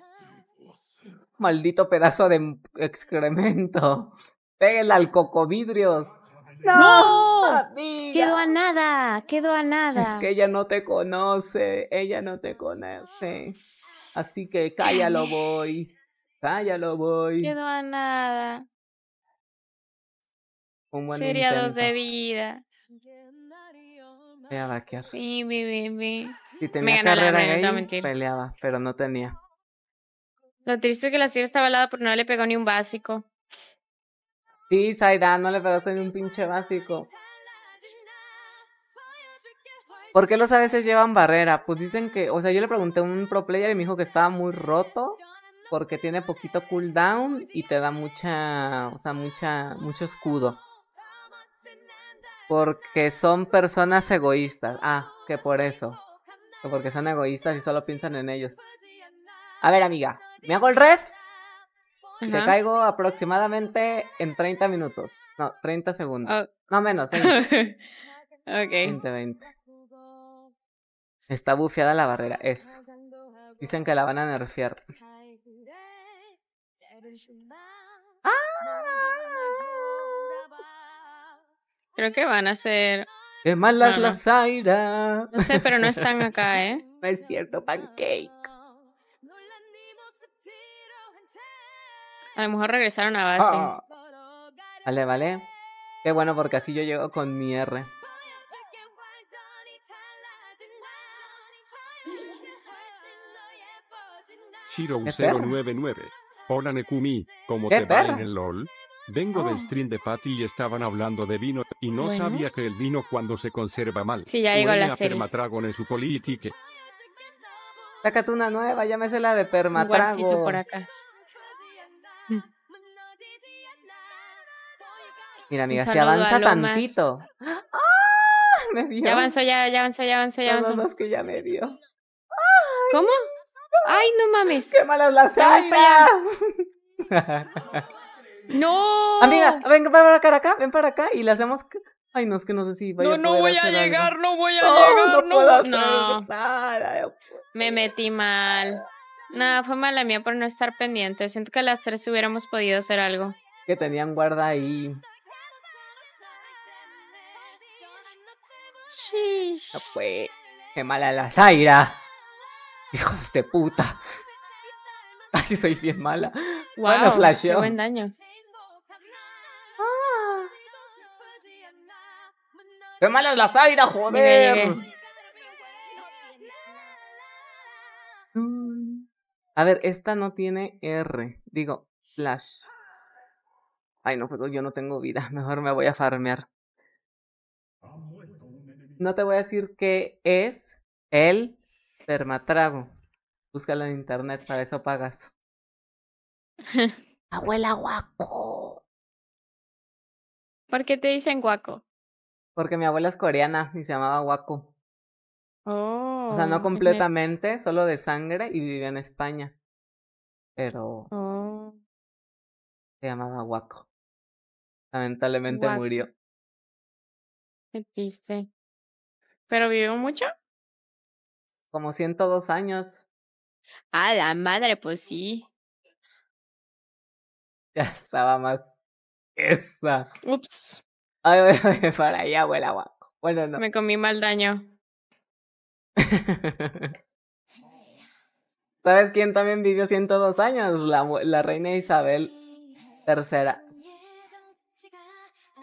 Maldito pedazo de excremento. Pégala al cocovidrios. No, quedó a nada, quedó a nada. Es que ella no te conoce, ella no te conoce. Así que cállalo voy, cállalo voy. Quedó a nada. Sería dos de vida. Peleaba, Sí, Si tenía carrera ahí, peleaba, pero no tenía. Lo triste es que la sierra estaba al lado, pero no le pegó ni un básico. Sí, Zayda, no le pedaste ni un pinche básico. ¿Por qué los a llevan barrera? Pues dicen que, o sea, yo le pregunté a un pro player y me dijo que estaba muy roto porque tiene poquito cooldown y te da mucha, o sea, mucha, mucho escudo. Porque son personas egoístas. Ah, que por eso. O porque son egoístas y solo piensan en ellos. A ver, amiga, ¿me hago el ref? Se caigo aproximadamente en 30 minutos. No, 30 segundos. Ah. No menos, 20. ok. 20, Está bufiada la barrera, es. Dicen que la van a nerfear. ¡Ah! Creo que van a ser... ¡Qué malas las Zaira! No sé, pero no están acá, ¿eh? No es cierto, pancake. A lo mejor regresaron a base. Ah. Vale, vale. Qué bueno porque así yo llego con mi R. 099 Hola Nekumi, ¿cómo te va en el LOL? Vengo del oh. stream de Patty y estaban hablando de vino y no sabía que el vino cuando se conserva mal. Sí, ya llegó la serie. Permatragon en su politique. Sácate una nueva, llámese la de Permatragon. por acá. Mira, amiga, se avanza tantito. ¡Ah! Me Ya avanzó, ya, ya avanzó, ya avanzó, ya avanzó. Más que ya me dio. ¿Cómo? Ay, no mames. Qué malas las No. Amiga, ven para acá, ven para acá y le hacemos. Ay, no, es que no sé si vaya No, no voy a llegar, no voy a llegar, no. No, no. Nada. Me metí mal. Nada, fue mala mía por no estar pendiente. Siento que las tres hubiéramos podido hacer algo. Que tenían guarda ahí. No Qué mala la Zaira. Hijos de puta. Así soy bien mala. Qué buen daño. Ah. Qué mala es la Zaira, joder. A ver, esta no tiene R. Digo, slash. Ay, no, pues yo no tengo vida. Mejor me voy a farmear no te voy a decir qué es el permatrago. Búscalo en internet, para eso pagas. Abuela guaco. ¿Por qué te dicen guaco? Porque mi abuela es coreana y se llamaba guaco. Oh. O sea, no oh, e completamente, solo de sangre y vivía en España. Pero. Oh. Se llamaba guaco. Lamentablemente murió. Qué triste. ¿Pero vivió mucho? Como 102 años. Ah, la madre, pues sí. Ya estaba más. Esa. Ups. Ay, para allá, abuela, guaco. Bueno, no. Me comí mal daño. ¿Sabes quién también vivió 102 años? La, la reina Isabel III.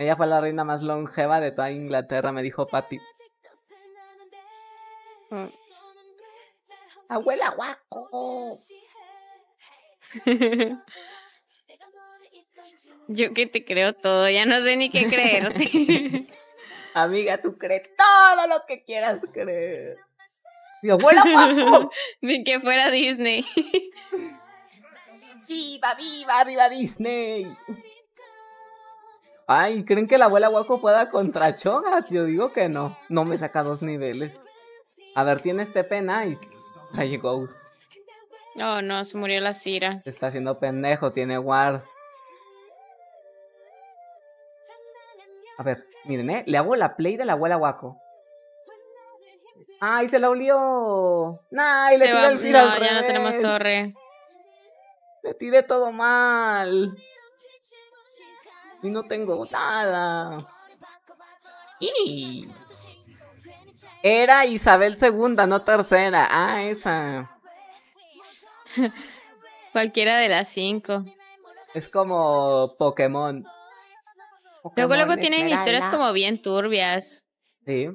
Ella fue la reina más longeva de toda Inglaterra, me dijo Patty. Mm. Abuela guaco. Yo que te creo todo, ya no sé ni qué creer. Amiga, tú crees todo lo que quieras creer. Mi abuela guaco. Ni que fuera Disney. ¡Viva, viva, arriba Disney! Ay, ¿creen que la abuela guaco pueda contra Yo digo que no. No me saca dos niveles. A ver, tiene este pena y ahí go. Oh, no, se murió la Cira. Se está haciendo pendejo, tiene guard. A ver, miren, eh, Le hago la play de la abuela Waco. ¡Ay, ah, se la olió! ¡Ay, le el no, ya no tenemos torre. Le tiré todo mal. Y no tengo nada. Y... Era Isabel II, no tercera. Ah, esa. Cualquiera de las cinco. Es como Pokémon. luego, luego tienen historias como bien turbias. Sí.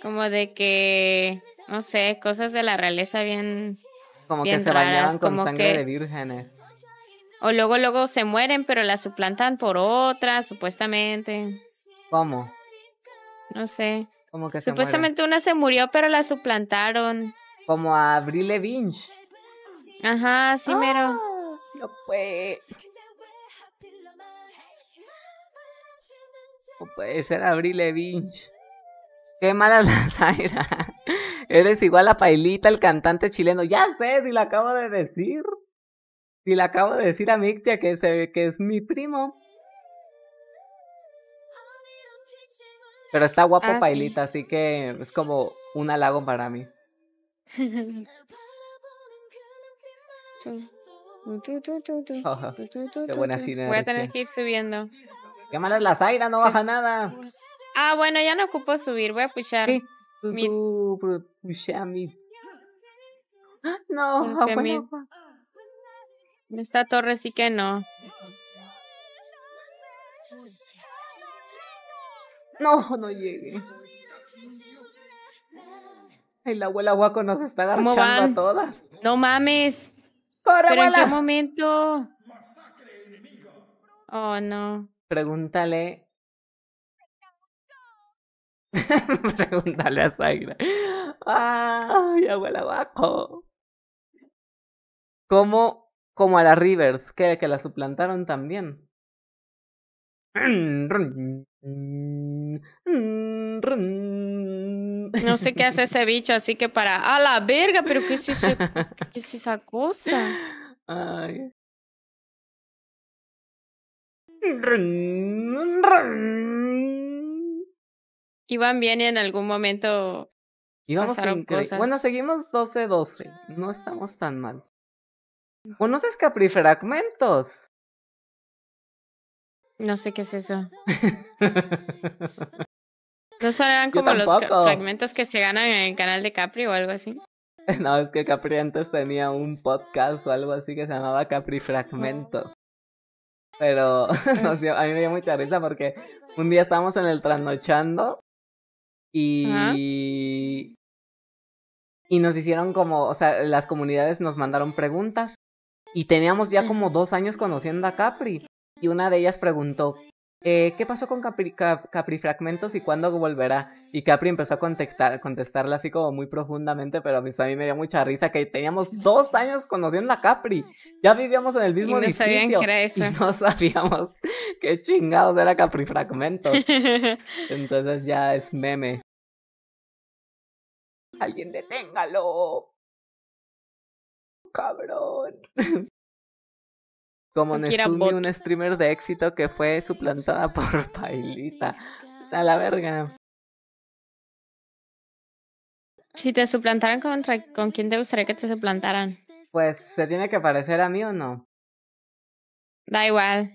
Como de que, no sé, cosas de la realeza bien. Como que se bañaban con sangre de vírgenes. O luego, luego se mueren, pero la suplantan por otra, supuestamente. ¿Cómo? No sé. Como que Supuestamente una se murió, pero la suplantaron. Como a Abril Levinch Ajá, sí, mero. ¡Ah! No puede. puede ser Abril Levinch Qué mala la Eres igual a Pailita, el cantante chileno. Ya sé, si la acabo de decir. Si la acabo de decir a Mictia que, se, que es mi primo. Pero está guapo ah, Pailita, así que es como un halago para mí. qué buena cine. Voy a tener que ir subiendo. Qué mala es la Zaira, no baja nada. Ah, bueno, ya no ocupo subir, voy a pushar. Sí. ¡Ah! No, no, bueno. Pues pues. Esta torre sí que no. No, no llegué. Ay, la abuela guaco nos está agarrando a todas. No mames. ¡Corre, ¿Pero en qué momento? Oh, no. Pregúntale. Pregúntale a Zaira. Ay, abuela guaco. ¿Cómo como a la Rivers, que, que la suplantaron también. No sé qué hace ese bicho, así que para, a la verga, pero ¿qué es, esa cosa? Ay. bien viene en algún momento. Bueno, seguimos 12-12. No estamos tan mal. Conoces fragmentos? No sé qué es eso. ¿No eran como los fragmentos que se ganan en el canal de Capri o algo así? No, es que Capri antes tenía un podcast o algo así que se llamaba Capri Fragmentos. Pero no a mí me dio mucha risa porque un día estábamos en el trasnochando y... y nos hicieron como, o sea, las comunidades nos mandaron preguntas y teníamos ya como dos años conociendo a Capri y una de ellas preguntó, eh, ¿qué pasó con Capri, Fragmentos y cuándo volverá? Y Capri empezó a contestar, contestarle así como muy profundamente, pero pues, a mí, me dio mucha risa que teníamos dos años conociendo a Capri. Ya vivíamos en el mismo y no edificio. Y no sabíamos qué chingados era Capri Fragmentos. Entonces ya es meme. Alguien deténgalo. Cabrón. Como Nezumi, un streamer de éxito que fue suplantada por Pailita. A la verga. Si te suplantaran contra con quién te gustaría que te suplantaran. Pues, ¿se tiene que parecer a mí o no? Da igual.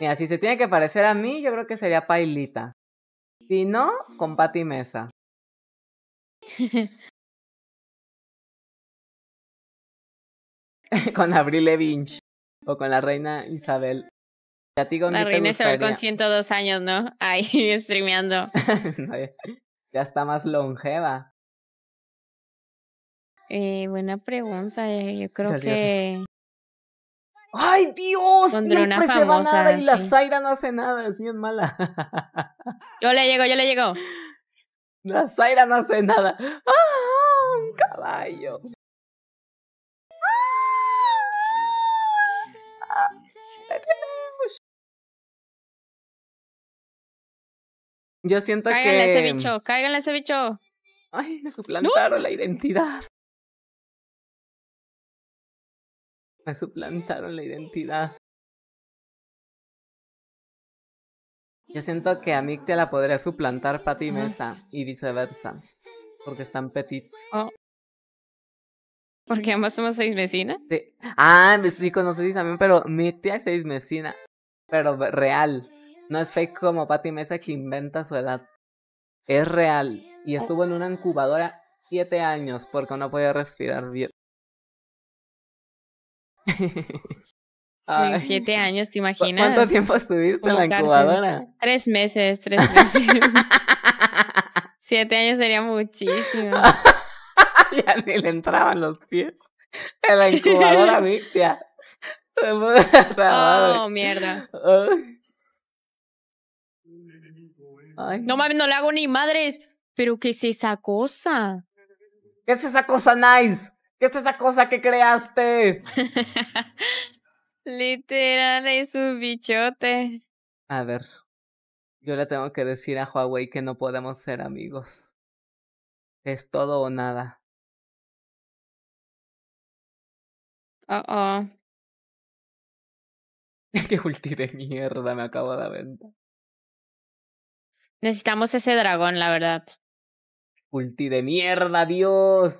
Mira, si se tiene que parecer a mí, yo creo que sería Pailita. Si no, con Pati Mesa. con Abril Levinch o con la reina Isabel. la reina Isabel con 102 años, ¿no? Ahí streameando. ya está más longeva. Eh, buena pregunta, eh, yo creo que... ¡Ay, Dios! Siempre se nada y la Zaira no hace nada, es bien mala. yo le llego, yo le llego. La Zaira no hace nada. ¡Ah, un caballo! Yo siento que. Mm, cáiganle ese bicho, cáiganle ese bicho. Ay, me suplantaron la identidad. Me suplantaron la identidad. Yo siento que a mí te la podría suplantar Pati Mesa y viceversa. Porque están petits. Oh. Porque ambas somos seis vecinas. Sí. Ah, sí, conocí también, pero mi tía es seis vecina. Pero real. No es fake como Patty Mesa que inventa su edad. Es real. Y oh. estuvo en una incubadora siete años porque no podía respirar bien. siete años, ¿te imaginas? ¿Cuánto tiempo estuviste en la incubadora? Tres meses, tres meses. siete años sería muchísimo ya ni le entraban los pies. En la incubadora mixta. oh, mierda. No mames, no le hago ni madres. Pero ¿qué es esa cosa? ¿Qué es esa cosa nice? ¿Qué es esa cosa que creaste? Literal, es un bichote. A ver, yo le tengo que decir a Huawei que no podemos ser amigos. Es todo o nada. Oh. ah. ah. Qué ulti de mierda me acabo de venta. Necesitamos ese dragón, la verdad. Ulti de mierda, Dios.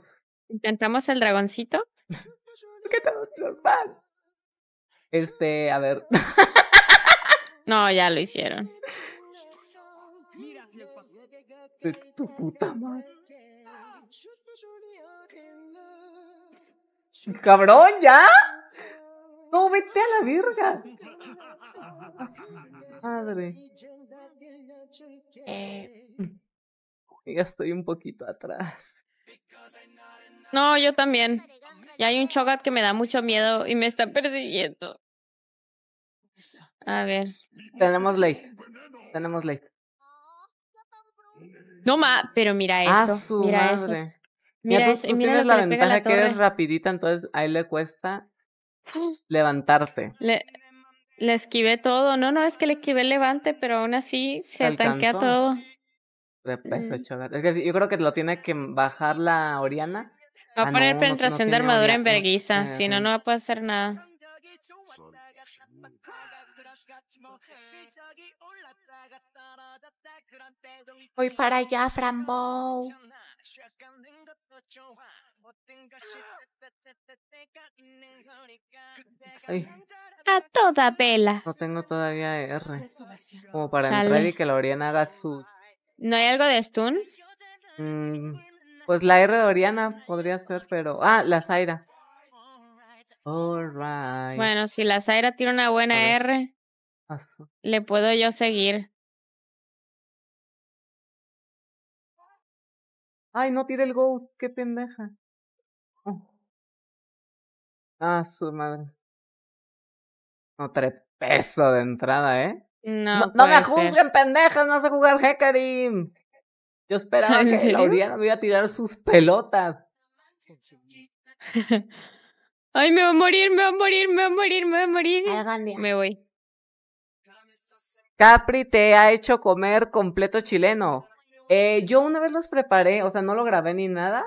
¿Intentamos el dragoncito? ¿Qué los van? Este, a ver. no, ya lo hicieron. tu puta Cabrón, ¿ya? No, vete a la virga. Madre. Eh, ya estoy un poquito atrás. No, yo también. Y hay un Chogat que me da mucho miedo y me está persiguiendo. A ver. Tenemos ley. Tenemos ley. No ma, pero mira ah, eso. mira eso. Mira, tienes la ventaja que eres rapidita, entonces ahí le cuesta levantarte. Le, le, esquivé todo. No, no, es que le esquivé el levante, pero aún así se tanquea todo. Mm. yo creo que lo tiene que bajar la Oriana. Va a ah, poner penetración de armadura en vergüenza si no, no va a poder hacer nada. Voy para allá, Frambo. A toda vela. No tengo todavía R. Como para entrar y que la Oriana haga su. ¿No hay algo de stun? Mm, pues la R de Oriana podría ser, pero. Ah, la Zaira. Bueno, si la Zaira tiene una buena R, le puedo yo seguir. Ay, no tira el ghost, qué pendeja. Ah, su madre. No, tres pesos de entrada, ¿eh? No, no, me juzguen, pendeja! pendejas, no sé jugar Hecarim. Yo esperaba que serio? la me iba a tirar sus pelotas. Ay, me va a morir, me va a morir, me va a morir, me va a morir. Me voy. Capri te ha hecho comer completo chileno. Eh, yo una vez los preparé, o sea, no lo grabé ni nada,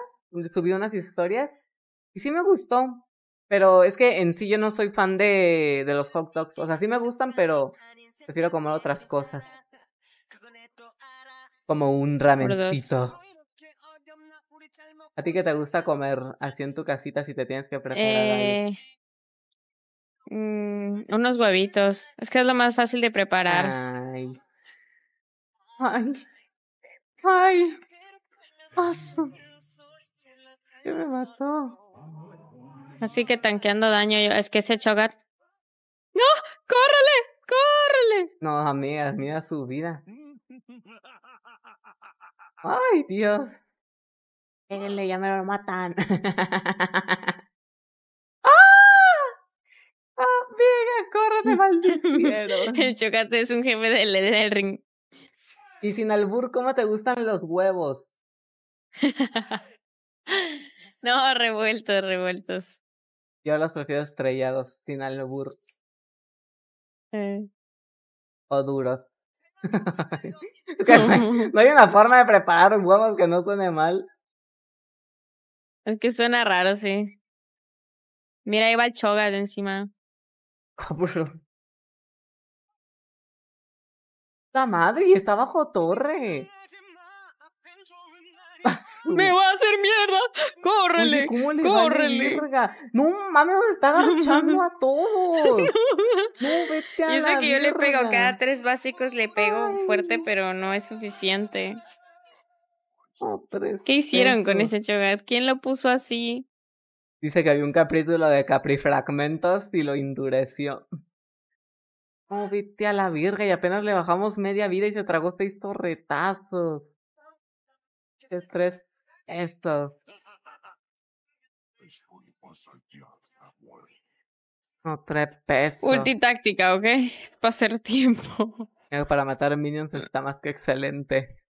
subí unas historias y sí me gustó, pero es que en sí yo no soy fan de, de los hot dogs, o sea, sí me gustan, pero prefiero comer otras cosas. Como un ramencito. ¿A ti qué te gusta comer así en tu casita si te tienes que preparar eh... Mm, unos huevitos. Es que es lo más fácil de preparar. Ay. Ay, paso. ¿Qué me mató? Así que tanqueando daño yo. Es que ese Chogar. ¡No! ¡Córrele! ¡Córrele! No, amigas, mira su vida. ¡Ay, Dios! Él ya me lo matan. ¡Ah! ¡Ah, mira! ¡Córrete, maldito! El Chocate es un jefe del, del ring. Y sin albur, ¿cómo te gustan los huevos? no, revueltos, revueltos. Yo los prefiero estrellados, sin albur. Eh. O duros. no hay una forma de preparar huevos que no suene mal. Es que suena raro, sí. Mira, ahí va el choga de encima. madre, y está bajo torre. Me va a hacer mierda. Córrele. córrele. no mames, está agarchando a todos. No, vete Y que yo le pego cada tres básicos, le pego fuerte, pero no es suficiente. ¿Qué hicieron con ese Chogat? ¿Quién lo puso así? Dice que había un capítulo de Caprifragmentos y lo endureció. Oh, viste a la virga y apenas le bajamos media vida y se tragó seis torretazos. Estrés. Estos. No, tres pesos. Ultitáctica, ¿ok? Es para hacer tiempo. Para matar minions ah. está más que excelente.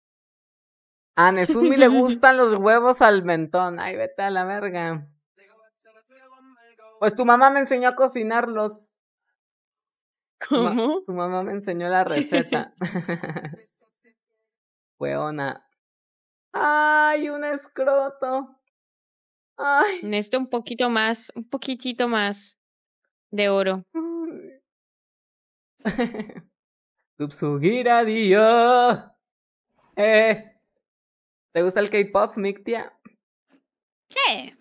A Nesumi le gustan los huevos al mentón. Ay, vete a la verga. Pues tu mamá me enseñó a cocinarlos. ¿Cómo? Tu, mamá me enseñó la receta. Hueona. ¡Ay, un escroto! ¡Ay! Necesito un poquito más, un poquitito más de oro. Subsugira Dios! Eh. ¿Te gusta el K-pop, Mictia? Sí.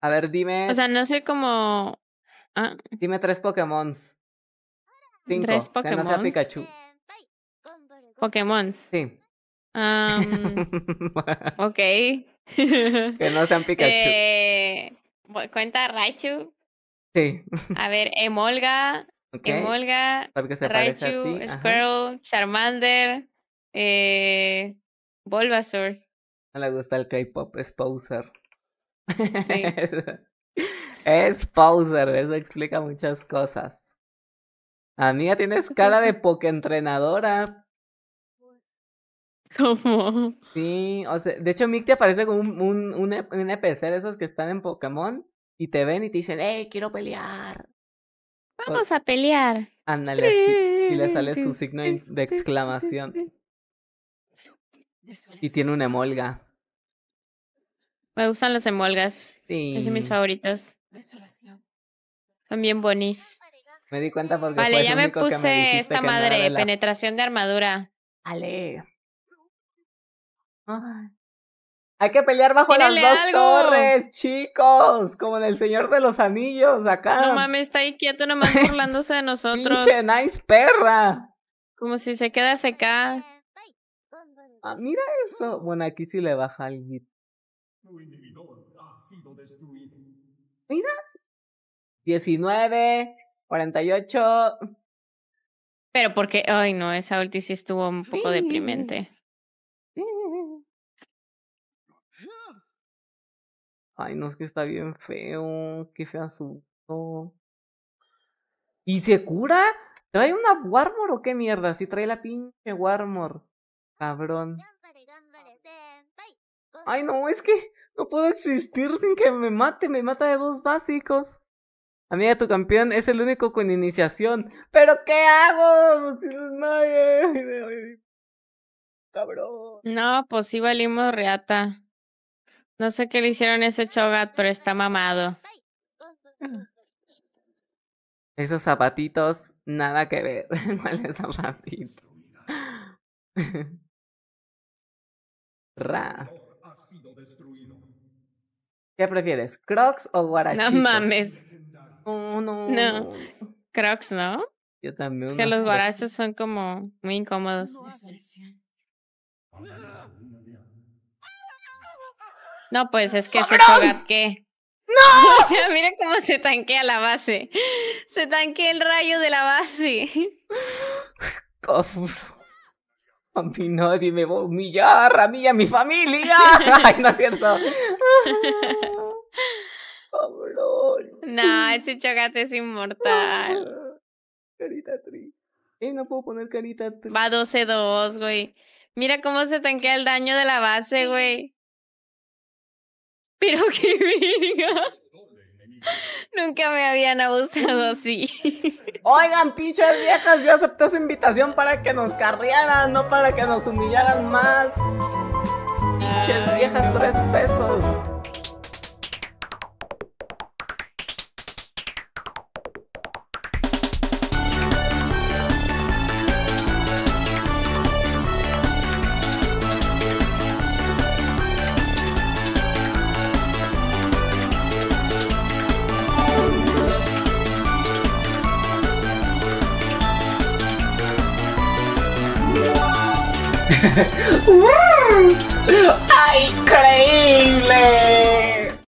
A ver, dime. O sea, no sé cómo. Ah. Dime tres Pokémons. Tres Pokémon. No Pikachu. Pokémon. Sí. ok. que no sean Pikachu. Eh, ¿Cuenta Raichu? Sí. A ver, Emolga. Emolga. Raichu, Squirrel, Charmander, eh, Bulbasaur. No le gusta el K-pop, es Poser. Sí. es Poser, eso explica muchas cosas. Amiga, tienes pues, cara de poke-entrenadora. ¿Cómo? Sí, o sea, de hecho Mick te aparece como un, un, un, NPC de esos que están en Pokémon y te ven y te dicen, ¡eh, quiero pelear. Vamos a pelear. y le sale su signo de exclamación. Y tiene una emolga. Me gustan las emolgas. Sí. Es de mis favoritos. Son bien bonis. Me di cuenta porque. Vale, ya me puse esta madre, penetración de armadura. Ale. Hay que pelear bajo las dos torres, chicos, como en el Señor de los Anillos, acá. No mames, está ahí quieto nomás burlándose de nosotros. Pinche nice perra. Como si se queda FK. Ah, mira eso. Bueno, aquí sí le baja el hit. Mira. 19, 48. Pero porque, ay no, esa ulti sí estuvo un poco deprimente. Ay, no, es que está bien feo. Qué feo asunto. ¿Y se cura? ¿Trae una Warmor o qué mierda? Si trae la pinche Warmor. Cabrón. Ay, no, es que no puedo existir sin que me mate. Me mata de dos básicos. Amiga, tu campeón es el único con iniciación. ¿Pero qué hago? Cabrón. No, pues sí valimos reata. No sé qué le hicieron a ese Chogat, pero está mamado. Esos zapatitos, nada que ver. ¿Cuáles zapatitos? Ra. ¿Qué prefieres, Crocs o Guarachitos? No mames. No, no. No. Crocs, ¿no? Yo también. Es que los guaraches son como muy incómodos. No, pues es que se choca qué. ¡No! mira cómo se tanquea la base. Se tanquea el rayo de la base. A mí nadie me va a humillar, a mí y a mi familia. Ay, no es cierto. No, ese chocate es inmortal. carita tri, Eh, no puedo poner carita Va 12-2, güey. Mira cómo se tanquea el daño de la base, güey. Pero qué venga Nunca me habían abusado así. Oigan, pinches viejas, yo acepté su invitación para que nos carriaran, no para que nos humillaran más. Pinches viejas, tres pesos.